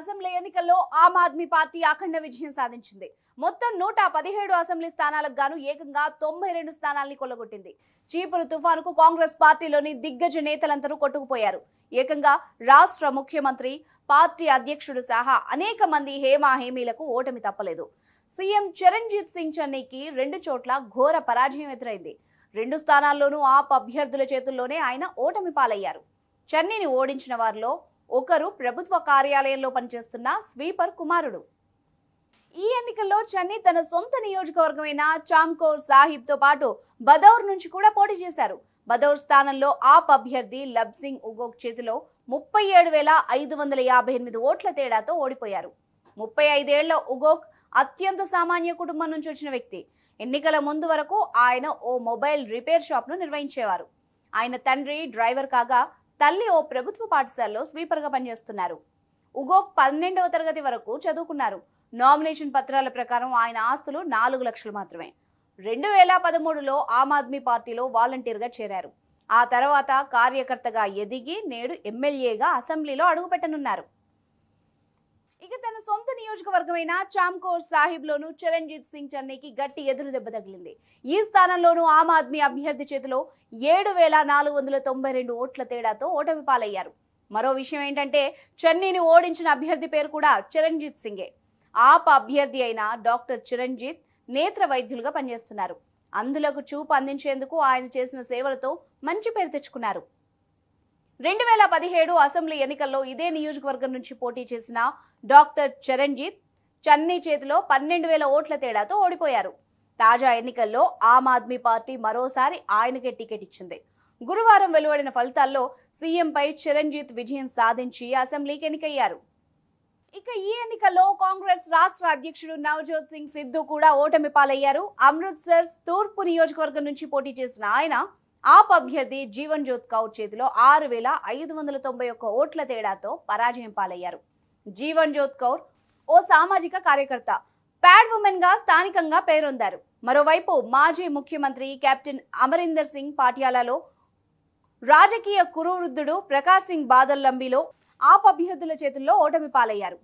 assembly ఎన్నికల్లో ఆమ్ Aadmi party అఖండ విజయం సాధించింది మొత్తం నూట పదిహేడు అసెంబ్లీ స్థానాలకు గాను ఏకంగా తొంభై రెండు స్థానాల్ని కొల్లగొట్టింది చీపురు తుఫానుకు కాంగ్రెస్ పార్టీలోని దిగ్గజ నేతలందరూ కొట్టుకుపోయారు ఏకంగా రాష్ట్ర ముఖ్యమంత్రి పార్టీ అధ్యక్షుడు సహా అనేక మంది హేమాహేమీలకు ఓటమి తప్పలేదు సీఎం చరణ్జీత్ సింగ్ చెన్నైకి రెండు చోట్ల ఘోర పరాజయం ఎదురైంది రెండు స్థానాల్లోనూ ఆప్ అభ్యర్థుల చేతుల్లోనే ఆయన ఓటమి పాలయ్యారు చెన్నైని ఓడించిన వారిలో ఒకరు ప్రభుత్వ కార్యాలయంలో పనిచేస్తున్న స్వీపర్ కుమారుడు ఈ ఎన్నికల్లో చెన్నీ తన సొంత నియోజకవర్గమైన చాంకో సాహిబ్తో పాటు బదౌర్ నుంచి కూడా పోటీ చేశారు బదౌర్ స్థానంలో ఆప్ అభ్యర్థి లబ్సింగ్ ఉగోక్ చేతిలో ముప్పై ఏడు వేల ఐదు వందల యాభై ఎనిమిది ఓట్ల తేడాతో ఓడిపోయారు ముప్పై ఐదేళ్ల ఉగోక్ అత్యంత సామాన్య కుటుంబం నుంచి వచ్చిన వ్యక్తి ఎన్నికల ముందు వరకు ఆయన ఓ మొబైల్ రిపేర్ షాప్ను నిర్వహించేవారు ఆయన తండ్రి డ్రైవర్ కాగా తల్లి ఓ ప్రభుత్వ పాఠశాలలో స్వీపర్గా పనిచేస్తున్నారు ఉగో పన్నెండవ తరగతి వరకు చదువుకున్నారు నామినేషన్ పత్రాల ప్రకారం ఆయన ఆస్తులు నాలుగు లక్షలు మాత్రమే రెండు వేల పదమూడులో ఆమ్ ఆద్మీ పార్టీలో వాలంటీర్గా చేరారు ఆ తర్వాత కార్యకర్తగా ఎదిగి నేడు ఎమ్మెల్యేగా అసెంబ్లీలో అడుగుపెట్టనున్నారు ఇక తన సొంత నియోజకవర్గమైన చామ్కోర్ సాహిబ్లోనూ చరణ్జీత్ సింగ్ చెన్నైకి గట్టి ఎదురు దెబ్బ తగిలింది ఈ స్థానంలోనూ ఆమ్ ఆద్మీ అభ్యర్థి చేతిలో ఏడు వేల నాలుగు వందల తొంభై రెండు ఓట్ల తేడాతో ఓటమి పాలయ్యారు మరో విషయం ఏంటంటే చెన్నీని ఓడించిన అభ్యర్థి పేరు కూడా చిరంజీత్ సింగే ఆప్ అభ్యర్థి అయిన డాక్టర్ చిరంజీత్ నేత్ర వైద్యులుగా పనిచేస్తున్నారు అందులకు చూపు అందించేందుకు ఆయన చేసిన సేవలతో మంచి పేరు తెచ్చుకున్నారు రెండు వేల పదిహేడు అసెంబ్లీ ఎన్నికల్లో ఇదే నియోజకవర్గం నుంచి పోటీ చేసిన డాక్టర్ చరణ్జీత్ చన్నీ చేతిలో పన్నెండు వేల ఓట్ల తేడాతో ఓడిపోయారు తాజా ఎన్నికల్లో ఆమ్ ఆద్మీ పార్టీ మరోసారి ఆయనకే టికెట్ ఇచ్చింది గురువారం వెలువడిన ఫలితాల్లో సీఎంపై చిరంజీత్ విజయం సాధించి అసెంబ్లీకి ఎన్నికయ్యారు ఇక ఈ ఎన్నికల్లో కాంగ్రెస్ రాష్ట్ర అధ్యక్షుడు నవజోత్ సింగ్ సిద్ధు కూడా ఓటమి పాలయ్యారు అమృత్సర్ తూర్పు నియోజకవర్గం నుంచి పోటీ చేసిన ఆయన ఆప్ అభ్యర్థి జీవన్ జ్యోత్ కౌర్ చేతిలో ఆరు వేల ఐదు వందల తొంభై ఒక్క ఓట్ల తేడాతో పరాజయం పాలయ్యారు జీవన్ జ్యోత్ కౌర్ ఓ సామాజిక కార్యకర్త ప్యాడ్ ఉమెన్ గా స్థానికంగా పేరొందారు మరోవైపు మాజీ ముఖ్యమంత్రి కెప్టెన్ అమరీందర్ సింగ్ పాటియాలలో రాజకీయ కురువృద్ధుడు ప్రకాష్ సింగ్ బాదల్ లంబిలో ఆప్ అభ్యర్థుల చేతుల్లో ఓటమి పాలయ్యారు